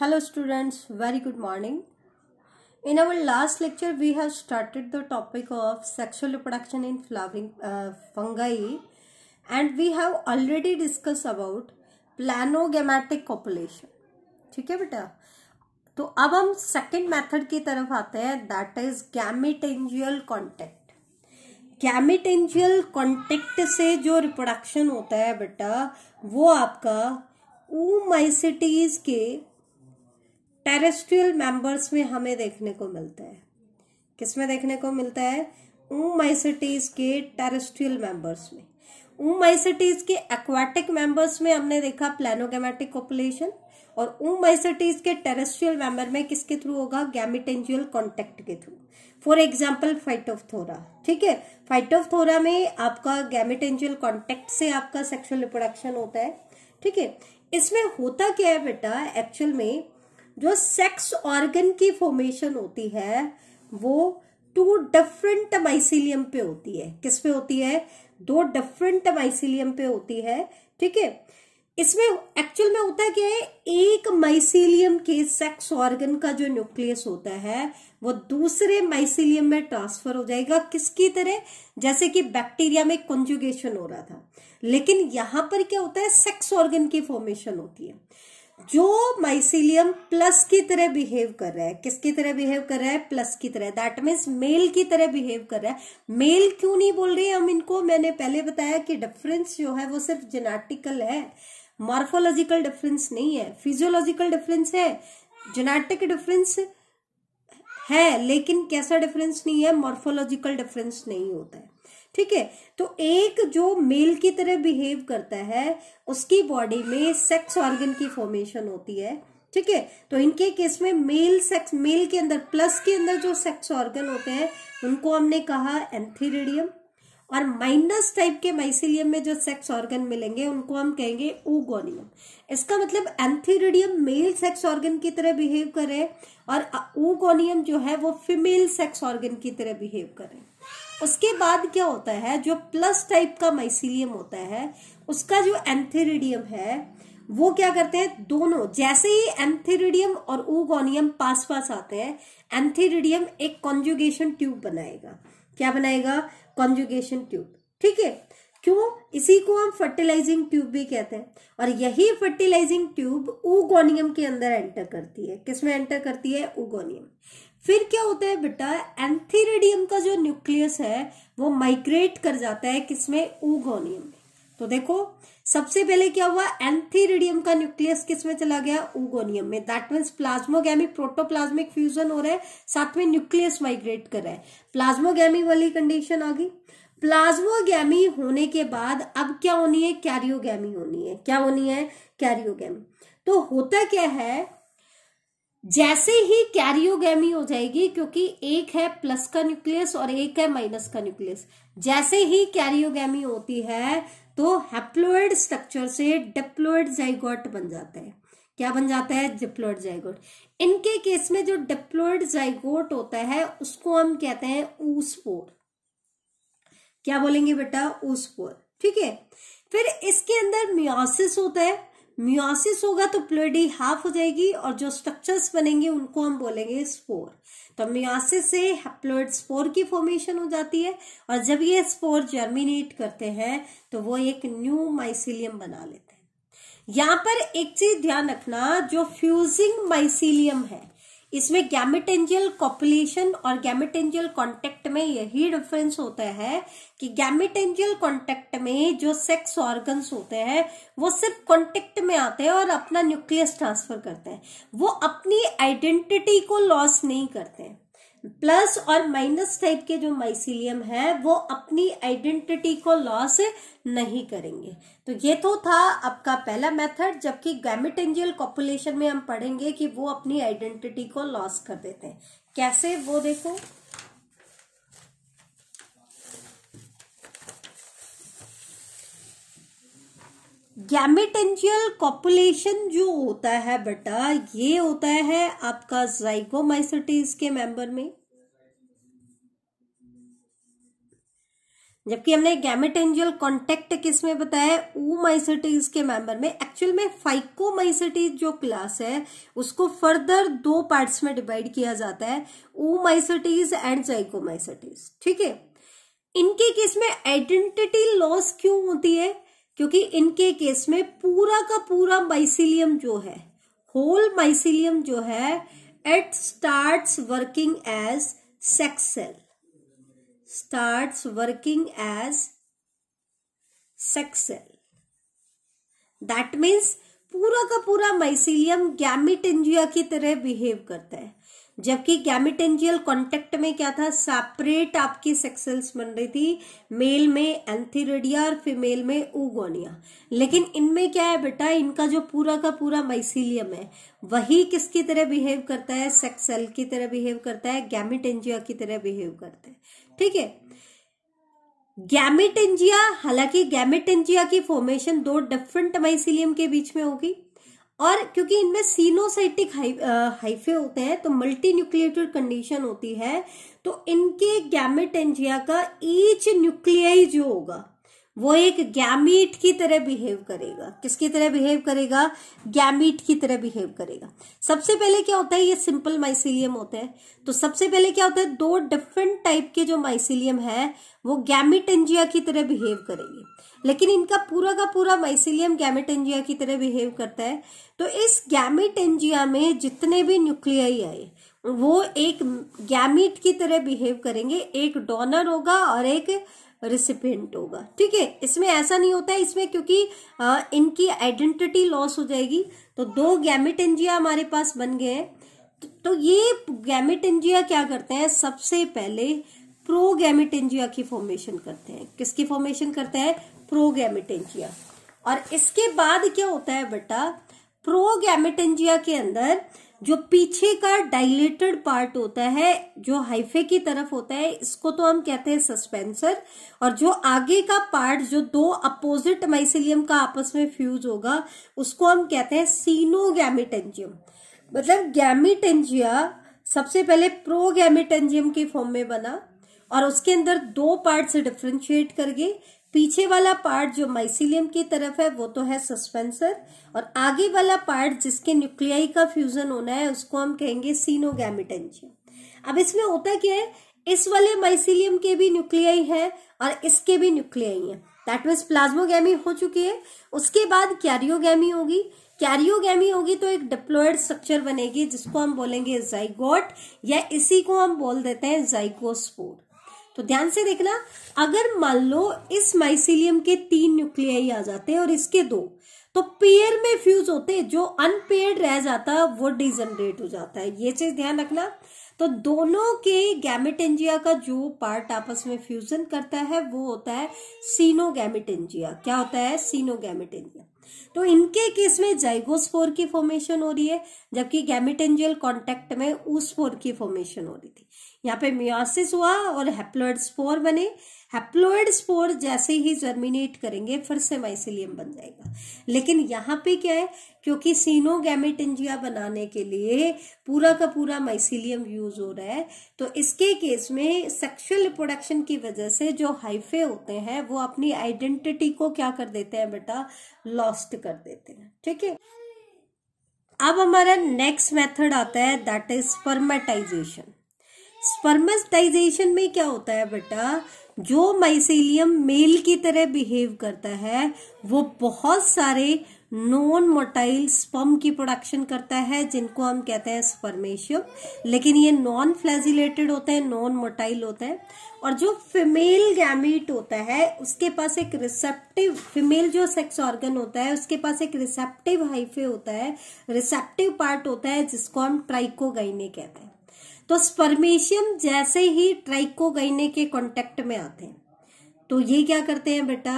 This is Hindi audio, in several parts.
hello students very good morning in our last lecture we have started the topic of sexual reproduction in flowering uh, fungi and we have already discussed about planogametic copulation ठीक है बेटा तो अब हम सेकंड मेथड की तरफ आते हैं that is gametangial contact gametangial contact से जो रिप्रोडक्शन होता है बेटा वो आपका ओमाइसिटीज के टेरेस्ट्रियल मेंबर्स में हमें देखने को मिलता है किसमें देखने को मिलता है ऊमाइसिटीज के टेरेस्ट्रियल मेंबर्स में ऊमाइसिटीज के एक्वाटिक मेंबर्स में हमने देखा प्लानोगेमेटिक पॉपुलेशन और ऊमाइसिटीज के टेरेस्ट्रियल मेंबर में किसके थ्रू होगा गैमिटेंजुअल कॉन्टेक्ट के थ्रू फॉर एग्जाम्पल फाइटोफथोरा ठीक है फाइटोफथोरा में आपका गैमिटेंजुअल कॉन्टेक्ट से आपका सेक्सुअल रिप्रोडक्शन होता है ठीक है इसमें होता क्या है बेटा एक्चुअल में जो सेक्स ऑर्गन की फॉर्मेशन होती है वो टू डिफरेंट माइसिलियम पे होती है किस पे होती है दो डिफरेंट माइसिलियम पे होती है ठीक है इसमें एक्चुअल में होता क्या है एक माइसिलियम के सेक्स ऑर्गन का जो न्यूक्लियस होता है वो दूसरे माइसिलियम में ट्रांसफर हो जाएगा किसकी तरह जैसे कि बैक्टीरिया में कंजुगेशन हो रहा था लेकिन यहां पर क्या होता है सेक्स ऑर्गन की फॉर्मेशन होती है जो माइसिलियम प्लस की तरह बिहेव कर रहा है किसकी तरह बिहेव कर रहा है प्लस की तरह दैट मीन्स मेल की तरह बिहेव कर रहा है मेल क्यों नहीं बोल रही हम इनको मैंने पहले बताया कि डिफरेंस जो है वो सिर्फ जेनेटिकल है मॉर्फोलॉजिकल डिफरेंस नहीं है फिजियोलॉजिकल डिफरेंस है जेनेटिक डिफरेंस है लेकिन कैसा डिफरेंस नहीं है मॉर्फोलॉजिकल डिफरेंस नहीं होता है ठीक है तो एक जो मेल की तरह बिहेव करता है उसकी बॉडी में सेक्स ऑर्गन की फॉर्मेशन होती है ठीक है तो इनके केस में मेल सेक्स मेल के अंदर प्लस के अंदर जो सेक्स ऑर्गन होते हैं उनको हमने कहा एंथीरिडियम और माइनस टाइप के माइसिलियम में जो सेक्स ऑर्गन मिलेंगे उनको हम कहेंगे ओगोनियम इसका मतलब एंथीरिडियम मेल सेक्स ऑर्गन की तरह बिहेव करे और ओगोनियम जो है वो फीमेल सेक्स ऑर्गन की तरह बिहेव करें उसके बाद क्या होता है जो प्लस टाइप का माइसिलियम होता है उसका जो एंथेरिडियम है वो क्या करते हैं दोनों जैसे ही एंथेरिडियम और ओगोनियम पास पास आते हैं एंथेरिडियम एक कॉन्जुगेशन ट्यूब बनाएगा क्या बनाएगा कॉन्जुगेशन ट्यूब ठीक है क्यों इसी को हम फर्टिलाइजिंग ट्यूब भी कहते हैं और यही फर्टिलाइजिंग ट्यूब ओगोनियम के अंदर एंटर करती है किसमें एंटर करती है ओगोनियम फिर क्या होता है बेटा एंथीरेडियम का जो न्यूक्लियस है वो माइग्रेट कर जाता है किसमें ओगोनियम में तो देखो सबसे पहले क्या हुआ एंथीरेडियम का न्यूक्लियस किसमें चला गया ओगोनियम में that means plasmogamy protoplasmic fusion हो रहा है साथ में न्यूक्लियस माइग्रेट कर रहा है प्लाज्मोगैमी वाली कंडीशन आ गई प्लाज्मोगैमी होने के बाद अब क्या होनी है कैरियोगी होनी है क्या होनी है कैरियोगी तो होता क्या है जैसे ही कैरियोगेमी हो जाएगी क्योंकि एक है प्लस का न्यूक्लियस और एक है माइनस का न्यूक्लियस जैसे ही कैरियोगेमी होती है तो हेप्लोइड स्ट्रक्चर से डिप्लोइड जाइगोट बन जाता है क्या बन जाता है डिप्लोइड जाइगोट इनके केस में जो डिप्लोइड जाइगोट होता है उसको हम कहते हैं ऊसपोर क्या बोलेंगे बेटा ऊसपोर ठीक है फिर इसके अंदर मियोसिस होता है म्यूसिस होगा तो प्लोइडी हाफ हो जाएगी और जो स्ट्रक्चर्स बनेंगे उनको हम बोलेंगे स्पोर तो म्यूसिस से प्लोइड स्पोर की फॉर्मेशन हो जाती है और जब ये स्पोर जर्मिनेट करते हैं तो वो एक न्यू माइसिलियम बना लेते हैं यहां पर एक चीज ध्यान रखना जो फ्यूजिंग माइसिलियम है इसमें गैमिटेंजियल कॉपुलेशन और गैमिटेंजियल कॉन्टेक्ट में यही डिफरेंस होता है कि गैमिटेंजियल कॉन्टेक्ट में जो सेक्स ऑर्गन्स होते हैं वो सिर्फ कॉन्टेक्ट में आते हैं और अपना न्यूक्लियस ट्रांसफर करते हैं वो अपनी आइडेंटिटी को लॉस नहीं करते हैं प्लस और माइनस टाइप के जो माइसिलियम है वो अपनी आइडेंटिटी को लॉस नहीं करेंगे तो ये तो था आपका पहला मेथड जबकि एंजियल कॉपुलेशन में हम पढ़ेंगे कि वो अपनी आइडेंटिटी को लॉस कर देते हैं कैसे वो देखो गैमेटेंजियल कॉपुलेशन जो होता है बेटा ये होता है आपका जाइगोमाइसिटीज के मेंबर में जबकि हमने गैमेटेंजियल कॉन्टेक्ट किस में बताया ओमाइसिटीज के मेंबर में एक्चुअल में फाइकोमाइसिटीज जो क्लास है उसको फर्दर दो पार्ट्स में डिवाइड किया जाता है ओमाइसिटीज एंड जाइकोमाइसिटीज ठीक है इनके किस में आइडेंटिटी लॉस क्यों होती है क्योंकि इनके केस में पूरा का पूरा माइसिलियम जो है होल माइसिलियम जो है it start working as sex cell working as as that means पूरा का पूरा माइसिलियम गैमिट इंजिया की तरह बिहेव करता है जबकि गैमिटेंजियल कॉन्टेक्ट में क्या था सेपरेट आपकी सेक्सल्स बन रही थी मेल में एंथीरेडिया और फीमेल में उगोनिया लेकिन इनमें क्या है बेटा इनका जो पूरा का पूरा माइसिलियम है वही किसकी तरह बिहेव करता है सेक्सल की तरह बिहेव करता है गैमिटेंजिया की तरह बिहेव करता है ठीक है गैमिटेंजिया हालांकि गैमिटेंजिया की फॉर्मेशन दो डिफरेंट माइसिलियम के बीच में होगी और क्योंकि इनमें सीनोसाइटिक हाइ, हाइफे होते हैं तो मल्टी न्यूक्लिएटेड कंडीशन होती है तो इनके गैमेट एंजिया का ईच न्यूक्लियाई जो होगा वो एक गैमीट की तरह बिहेव करेगा किसकी तरह बिहेव करेगा गैमीट की तरह बिहेव करेगा सबसे पहले क्या होता है ये सिंपल माइसिलियम होता है तो सबसे पहले क्या होता है दो डिफरेंट टाइप के जो माइसिलियम है वो गैमिट एंजिया की तरह बिहेव करेंगे लेकिन इनका पूरा का पूरा माइसिलियम गैमेट एंजिया की तरह बिहेव करता है तो इस गैमेट एंजिया में जितने भी न्यूक्लियाई आए वो एक गैमिट की तरह बिहेव करेंगे एक डोनर होगा और एक रिसिपेंट होगा ठीक है इसमें ऐसा नहीं होता है इसमें क्योंकि आ, इनकी आइडेंटिटी लॉस हो जाएगी तो दो गैमिट एंजिया हमारे पास बन गए हैं तो, तो ये गैमिट एंजिया क्या करते हैं सबसे पहले प्रो गैमिट एंजिया की फॉर्मेशन करते हैं किसकी फॉर्मेशन करते हैं प्रोगेमिटेंजिया और इसके बाद क्या होता है बेटा प्रोगेमिटेंजिया के अंदर जो पीछे का डाइलेटेड पार्ट होता है जो हाइफे की तरफ होता है इसको तो हम कहते हैं सस्पेंसर और जो आगे का पार्ट जो दो अपोजिट माइसिलियम का आपस में फ्यूज होगा उसको हम कहते हैं गैमिटेंजियम मतलब गैमिटेंजिया सबसे पहले प्रोगैमिटेंजियम के फॉर्म में बना और उसके अंदर दो पार्ट से डिफ्रेंशिएट कर गए पीछे वाला पार्ट जो माइसिलियम की तरफ है वो तो है सस्पेंसर और आगे वाला पार्ट जिसके न्यूक्लियाई का फ्यूजन होना है उसको हम कहेंगे सीनोगैमिटेंजियम अब इसमें होता क्या है इस वाले माइसिलियम के भी न्यूक्लियाई हैं और इसके भी न्यूक्लियाई हैं दैट मीन्स प्लाज्मोगैमी हो चुकी है उसके बाद कैरियोगैमी होगी कैरियोगैमी होगी तो एक डिप्लोइड स्ट्रक्चर बनेगी जिसको हम बोलेंगे जाइगोट या इसी को हम बोल देते हैं जाइगोस्पोर तो ध्यान से देखना अगर मान लो इस माइसिलियम के तीन न्यूक्लियाई आ जाते हैं और इसके दो तो पेयर में फ्यूज होते जो अनपेयर्ड रह जाता है वो डिजनरेट हो जाता है ये चीज ध्यान रखना तो दोनों के गैमिटेंजिया का जो पार्ट आपस में फ्यूजन करता है वो होता है गैमिटेंजिया क्या होता है सीनोगैमेटेंजिया तो इनके केस में जाइगोस्पोर की फॉर्मेशन हो रही है जबकि गैमिटेंजियल कॉन्टेक्ट में उस की फॉर्मेशन हो रही थी यहाँ पे मियोसिस हुआ और हेप्लोइड स्पोर बने हेप्लोइड स्पोर जैसे ही जर्मिनेट करेंगे फिर से माइसिलियम बन जाएगा लेकिन यहाँ पे क्या है क्योंकि सीनोगैमेटेंजिया बनाने के लिए पूरा का पूरा माइसिलियम यूज हो रहा है तो इसके केस में सेक्सुअल रिप्रोडक्शन की वजह से जो हाइफे होते हैं वो अपनी आइडेंटिटी को क्या कर देते हैं बेटा लॉस्ट कर देते हैं ठीक है अब हमारा नेक्स्ट मेथड आता है दैट इज स्पर्मेटाइजेशन स्पर्मस्टाइजेशन में क्या होता है बेटा जो माइसिलियम मेल की तरह बिहेव करता है वो बहुत सारे नॉन मोटाइल स्पर्म की प्रोडक्शन करता है जिनको हम कहते हैं स्पर्मेशियम लेकिन ये नॉन फ्लैजिलेटेड होते हैं नॉन मोटाइल होते हैं और जो फीमेल गैमिट होता है उसके पास एक रिसेप्टिव फीमेल जो सेक्स ऑर्गन होता है उसके पास एक रिसेप्टिव हाइफे होता है रिसेप्टिव पार्ट होता है जिसको हम ट्राइकोगाइने कहते हैं तो स्पर्मेशियम जैसे ही ट्राइकोगाइने के कॉन्टेक्ट में आते हैं तो ये क्या करते हैं बेटा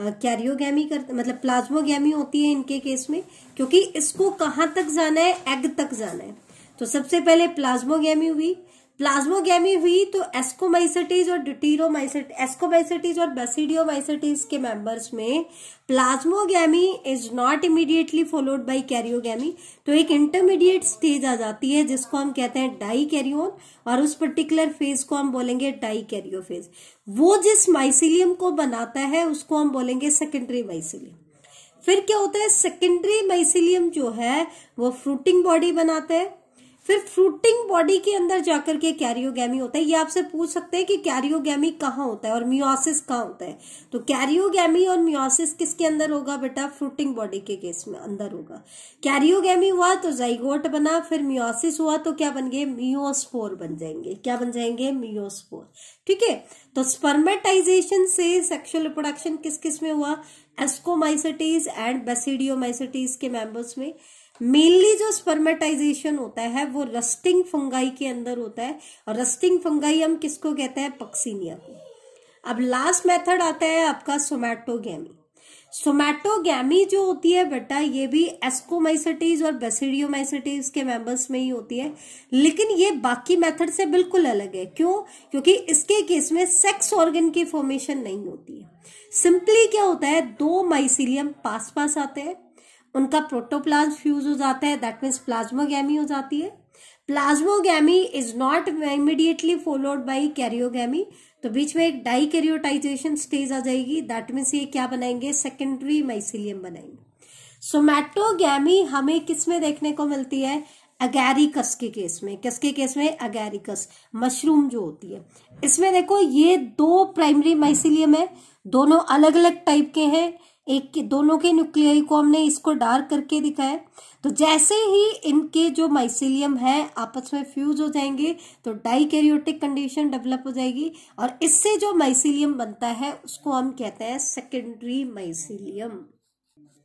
कैरियोगैमी करते मतलब प्लाज्मोगैमी होती है इनके केस में क्योंकि इसको कहां तक जाना है एग तक जाना है तो सबसे पहले प्लाज्मोगैमी हुई प्लाज्मोगेमी हुई तो एस्कोमाइसिटीज और ड्यूटीरोमाइसिट एस्कोमाइसिटीज और बेसिडियोमाइसिटीज के मेंबर्स में plasmogamy is not immediately followed by karyogamy तो एक इंटरमीडिएट स्टेज आ जाती है जिसको हम कहते हैं डाई कैरियोन और उस पर्टिकुलर फेज को हम बोलेंगे डाई कैरियो फेज वो जिस माइसिलियम को बनाता है उसको हम बोलेंगे सेकेंडरी माइसिलियम फिर क्या होता है सेकेंडरी माइसिलियम जो है वो फ्रूटिंग बॉडी बनाता है फिर फ्रूटिंग बॉडी के अंदर जाकर के कैरियोगैमी होता है ये आपसे पूछ सकते हैं कि कैरियोगैमी कहाँ होता है और म्यूसिस कहाँ होता है तो कैरियोगैमी और म्यूसिस किसके अंदर होगा बेटा फ्रूटिंग बॉडी के केस में अंदर होगा कैरियोगैमी हुआ तो जाइगोट बना फिर म्यूसिस हुआ तो क्या बन गए मियोस्पोर बन जाएंगे क्या बन जाएंगे मियोस्पोर ठीक है तो स्पर्मेटाइजेशन से सेक्सुअल रिप्रोडक्शन किस किस में हुआ एस्कोमाइसिटीज एंड बेसिडियोमाइसिटीज के मेंबर्स में मेनली जो स्पर्मेटाइजेशन होता है वो रस्टिंग फंगाई के अंदर होता है और रस्टिंग फंगाई हम किसको कहते हैं पक्सीनिया को अब लास्ट मेथड आता है आपका सोमैटोगैमी सोमैटोगैमी जो होती है बेटा ये भी एस्कोमाइसिटीज और बेसिडियोमाइसिटीज के मेंबर्स में ही होती है लेकिन ये बाकी मेथड से बिल्कुल अलग है क्यों क्योंकि इसके केस में सेक्स ऑर्गन की फॉर्मेशन नहीं होती है सिंपली क्या होता है दो माइसिलियम पास पास आते हैं उनका प्रोटोप्लाज फ्यूज हो जाता है दैट मीन्स प्लाज्मोगी हो जाती है plasmogamy is not immediately followed by karyogamy तो बीच में एक डाई कैरियोटाइजेशन स्टेज आ जाएगी दैट मीन्स ये क्या बनाएंगे सेकेंडरी माइसिलियम बनाएंगे सोमैटोगी हमें किसमें देखने को मिलती है अगैरिकस के केस में किसके केस में अगैरिकस मशरूम जो होती है इसमें देखो ये दो प्राइमरी माइसिलियम है दोनों अलग अलग टाइप के हैं एक के दोनों के न्यूक्लियाई को हमने इसको डार्क करके दिखाया तो जैसे ही इनके जो माइसिलियम है आपस में फ्यूज हो जाएंगे तो डाइकेरियोटिक कंडीशन डेवलप हो जाएगी और इससे जो माइसिलियम बनता है उसको हम कहते हैं सेकेंडरी माइसिलियम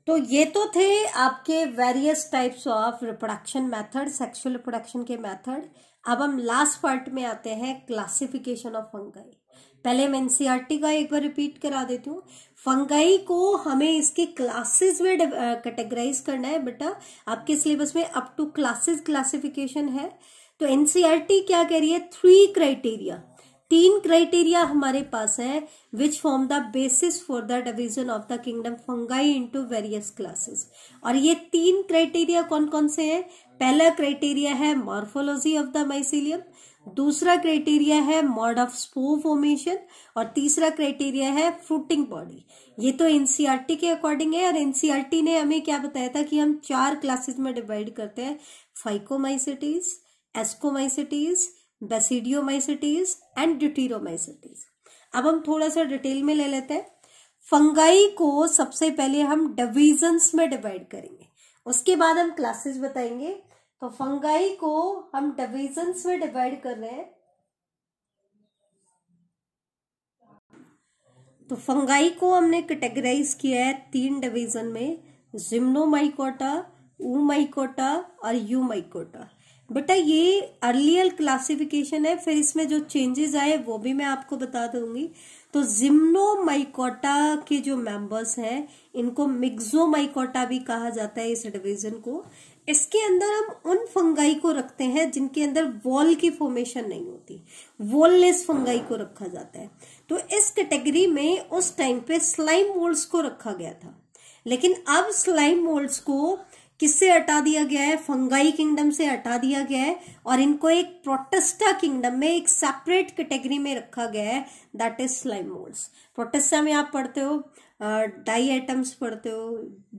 तो ये तो थे आपके various types of reproduction method sexual reproduction के मेथड अब हम लास्ट पार्ट में आते हैं क्लासिफिकेशन ऑफ फंगाई पहले मैं एनसीआरटी का एक बार रिपीट करा देती हूँ फंगाई को हमें इसके क्लासेस में कैटेगराइज करना है बेटा आपके सिलेबस में अप टू क्लासेस क्लासिफिकेशन है तो एनसीईआरटी e क्या कह रही है थ्री क्राइटेरिया तीन क्राइटेरिया हमारे पास है which form the basis for the division of the kingdom fungi into various classes और ये तीन क्राइटेरिया कौन कौन से हैं पहला क्राइटेरिया है मॉर्फोलॉजी ऑफ द माइसिलियम दूसरा क्राइटेरिया है मॉड ऑफ स्पो फॉर्मेशन और तीसरा क्राइटेरिया है फ्रूटिंग बॉडी ये तो एनसीआरटी e के अकॉर्डिंग है और एनसीआरटी e ने हमें क्या बताया था कि हम चार क्लासेस में डिवाइड करते हैं phycomycetes ascomycetes basidiomycetes and deuteromycetes अब हम थोड़ा सा डिटेल में ले लेते हैं फंगाई को सबसे पहले हम डिविजन्स में डिवाइड करेंगे उसके बाद हम क्लासेस बताएंगे तो फंगाई को हम डिविजन्स में डिवाइड कर रहे हैं तो फंगाई को हमने कैटेगराइज किया है तीन डिवीजन में जिम्नोमाइकोटा माइकोटा और यू माइकोटा बेटा ये अर्लियर क्लासिफिकेशन है फिर इसमें जो चेंजेस आए वो भी मैं आपको बता दूंगी तो जिम्नोमाइकोटा के जो मेंबर्स हैं इनको मिक्सोमाइकोटा भी कहा जाता है इस डिवीजन को इसके अंदर हम उन फंगाई को रखते हैं जिनके अंदर वॉल की फॉर्मेशन नहीं होती वॉललेस फंगाई को रखा जाता है तो इस कैटेगरी में उस टाइम पे स्लाइम मोल्ड्स को रखा गया था लेकिन अब स्लाइम मोल्ड्स को किससे हटा दिया गया है फंगाई किंगडम से हटा दिया गया है और इनको एक प्रोटेस्टा किंगडम में एक सेपरेट कैटेगरी में रखा गया है that is slime moulds Protista में आप पढ़ते हो डाई एटम्स पढ़ते हो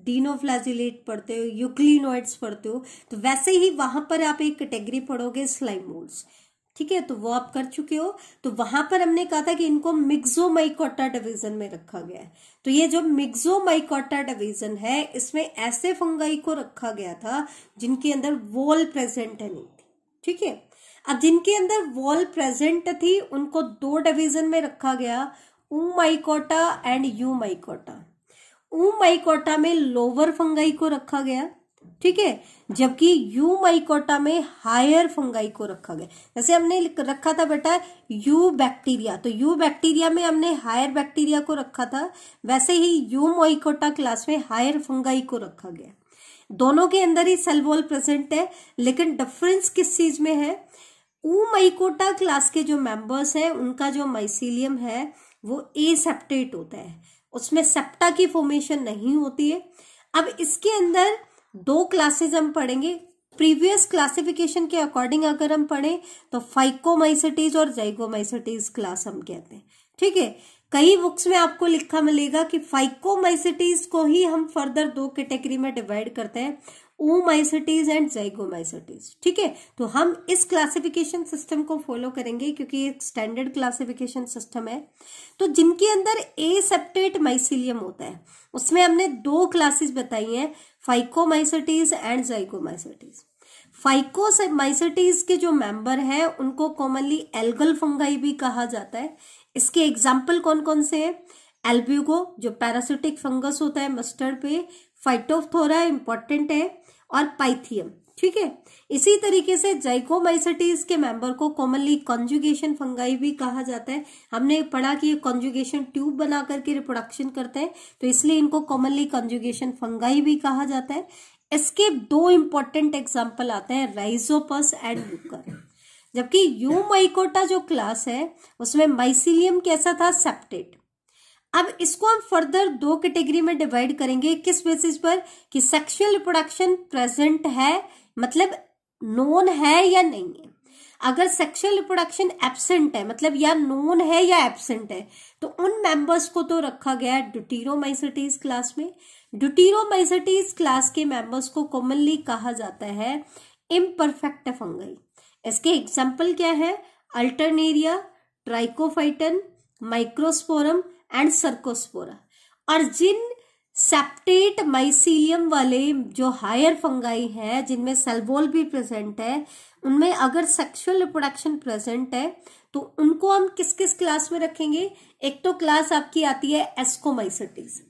डीनोफ्लाजिलेट पढ़ते हो यूक्लिनोइड्स पढ़ते हो तो वैसे ही वहां पर आप एक कैटेगरी पढ़ोगे स्लाइमोल्स ठीक है तो वो आप कर चुके हो तो वहां पर हमने कहा था कि इनको मिक्सोमाइकोटा डिवीजन में रखा गया है तो ये जो मिक्सोमाइकोटा डिवीजन है इसमें ऐसे फंगाई को रखा गया था जिनके अंदर वॉल प्रेजेंट है नहीं थी ठीक है अब जिनके अंदर वॉल प्रेजेंट थी उनको दो डिवीजन में रखा गया oomycota and eumycota oomycota में लोअर फंगाई को रखा गया ठीक है जबकि यू माइकोटा में हायर फंगाई को रखा गया जैसे हमने रखा था बेटा यू बैक्टीरिया तो यू बैक्टीरिया में हमने हायर बैक्टीरिया को रखा था वैसे ही यू माइकोटा क्लास में हायर फंगाई को रखा गया दोनों के अंदर ही सेलवॉल प्रेजेंट है लेकिन डिफरेंस किस चीज में है ऊ माइकोटा क्लास के जो मेंबर्स हैं उनका जो माइसिलियम है वो ए सेप्टेट होता है उसमें सेप्टा की फॉर्मेशन नहीं होती है अब इसके अंदर दो क्लासेज हम पढ़ेंगे प्रीवियस क्लासिफिकेशन के अकॉर्डिंग अगर हम पढ़ें तो फाइकोमाइसिटीज और जाइकोमाइसिटीज क्लास हम कहते हैं ठीक है कई बुक्स में आपको लिखा मिलेगा कि फाइकोमाइसिटीज को ही हम फर्दर दो कैटेगरी में डिवाइड करते हैं ओमाइसिटीज एंड जैगोमाइसिटीज ठीक है तो हम इस क्लासिफिकेशन सिस्टम को फॉलो करेंगे क्योंकि एक स्टैंडर्ड क्लासिफिकेशन सिस्टम है तो जिनके अंदर ए सेप्टेट माइसिलियम होता है उसमें हमने दो क्लासेस बताई हैं फाइकोमाइसिटीज एंड जाइगोमाइसिटीज फाइकोमाइसिटीज के जो मेंबर हैं उनको कॉमनली एल्गल फंगाई भी कहा जाता है इसके एग्जाम्पल कौन कौन से हैं एल्ब्यूगो जो पैरासिटिक फंगस होता है मस्टर्ड पे फाइटोफथोरा इंपॉर्टेंट है और पाइथियम ठीक है इसी तरीके से जाइकोमाइसिटीज के मेंबर को कॉमनली कॉन्जुगेशन फंगाई भी कहा जाता है हमने पढ़ा कि ये कॉन्जुगेशन ट्यूब बना करके रिप्रोडक्शन करते हैं तो इसलिए इनको कॉमनली कॉन्जुगेशन फंगाई भी कहा जाता है इसके दो इंपॉर्टेंट एग्जाम्पल आते हैं राइजोपस एंड बुकर जबकि यू माइकोटा जो क्लास है उसमें माइसिलियम कैसा था सेप्टेट अब इसको हम फर्दर दो कैटेगरी में डिवाइड करेंगे किस बेसिस पर कि सेक्सुअल रिप्रोडक्शन प्रेजेंट है मतलब नोन है या नहीं है अगर सेक्सुअल रिप्रोडक्शन एबसेंट है मतलब या नोन है या एबसेंट है तो उन मेंबर्स को तो रखा गया है क्लास में ड्यूटीरोमाइसिटीज क्लास के मेंबर्स को कॉमनली कहा जाता है इम्परफेक्ट फंगई इसके एग्जाम्पल क्या है Alternaria Trichophyton Microsporum and Cercospora और जिन सेप्टेट माइसीलियम वाले जो हायर फंगाई है जिनमें सेल्वोल भी प्रेजेंट है उनमें अगर सेक्सुअल रिप्रोडक्शन प्रेजेंट है तो उनको हम किस किस क्लास में रखेंगे एक तो क्लास आपकी आती है एस्कोमाइसिटीज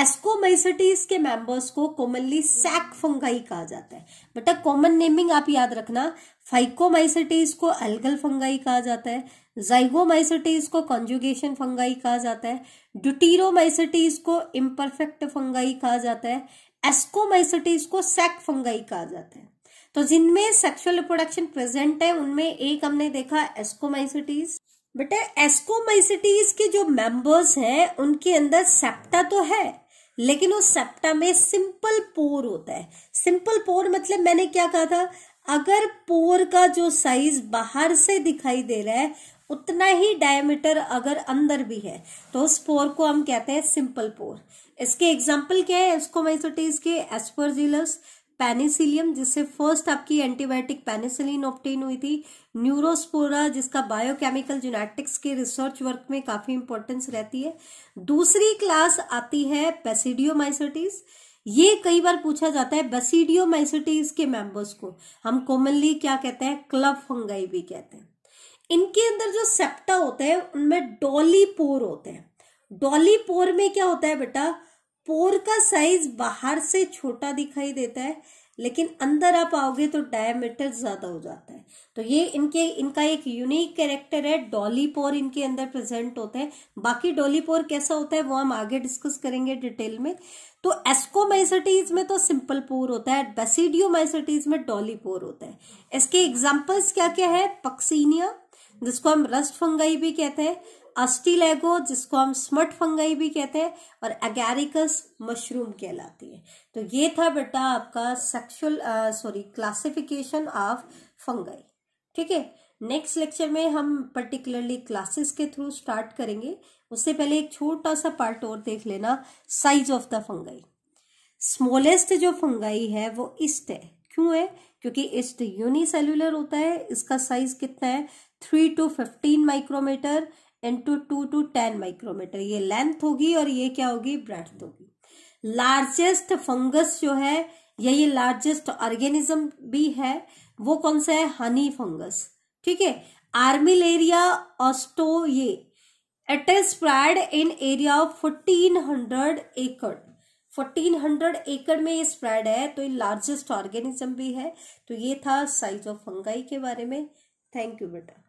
एस्कोमाइसिटीज के मेंबर्स को कॉमनली सैक फंगाई कहा जाता है बेटा कॉमन नेमिंग आप याद रखना फाइकोमाइसिटीज को एल्गल फंगाई कहा जाता है जाइगोमाइसिटीज को कॉन्जुगेशन फंगाई कहा जाता है ड्यूटीरोमाइसिटीज को इम्परफेक्ट फंगाई कहा जाता है एस्कोमाइसिटीज को सेक फंगाई कहा जाता है तो जिनमें सेक्सुअल रिप्रोडक्शन प्रेजेंट है उनमें एक हमने देखा एस्कोमाइसिटीज बेटा एस्कोमाइसिटीज के जो मेंबर्स हैं उनके अंदर सेप्टा तो है लेकिन उस सेप्टा में सिंपल पोर होता है सिंपल पोर मतलब मैंने क्या कहा था अगर पोर का जो साइज बाहर से दिखाई दे रहा है उतना ही डायमीटर अगर अंदर भी है तो उस पोर को हम कहते हैं सिंपल पोर इसके एग्जाम्पल क्या है एस्कोमाइसोटीज के एस्परजिलस पेनिसिलियम जिससे फर्स्ट आपकी एंटीबायोटिक पेनिसिलिन ऑप्टेन हुई थी न्यूरोस्पोरा जिसका बायोकेमिकल जेनेटिक्स के रिसर्च वर्क में काफी इंपॉर्टेंस रहती है दूसरी क्लास आती है पेसिडियोमाइसोटीज ये कई बार पूछा जाता है बेसिडियोमाइसोटीज के मेंबर्स को हम कॉमनली क्या कहते हैं क्लब फंगाई भी कहते हैं इनके अंदर जो सेप्टा होता है उनमें डॉली पोर होते हैं डॉली पोर में क्या होता है बेटा पोर का साइज बाहर से छोटा दिखाई देता है लेकिन अंदर आप आओगे तो डायमीटर ज्यादा हो जाता है तो ये इनके इनका एक यूनिक कैरेक्टर है डॉली पोर इनके अंदर प्रेजेंट होते हैं बाकी डॉली पोर कैसा होता है वो हम आगे डिस्कस करेंगे डिटेल में तो एस्कोमाइसिटीज में तो सिंपल पोर होता है बेसिडियोमाइसिटीज में डॉली पोर होता है इसके एग्जाम्पल्स क्या क्या है पक्सीनिया जिसको हम रस्ट फंगाई भी कहते हैं अस्टिलेगो जिसको हम स्मट फंगाई भी कहते हैं और एगेरिकस मशरूम कहलाती है तो ये था बेटा आपका sexual sorry classification of fungi ठीक है नेक्स्ट लेक्चर में हम पर्टिकुलरली क्लासेस के थ्रू स्टार्ट करेंगे उससे पहले एक छोटा सा पार्ट और देख लेना size of the fungi smallest जो फंगाई है वो इस्ट है क्यों है क्योंकि इस्ट यूनिसेल्यूलर होता है इसका साइज कितना है three to fifteen micrometer into two to ten micrometer ये लेंथ होगी और ये क्या होगी ब्रेथ होगी लार्जेस्ट फंगस जो है या ये लार्जेस्ट ऑर्गेनिज्म भी है वो कौन सा है हनी फंगस ठीक है आर्मिलेरिया ऑस्टो ये is spread in area of fourteen hundred acre fourteen hundred acre में ये स्प्रेड है तो ये लार्जेस्ट ऑर्गेनिज्म भी है तो ये था साइज ऑफ फंगाई के बारे में थैंक यू बेटा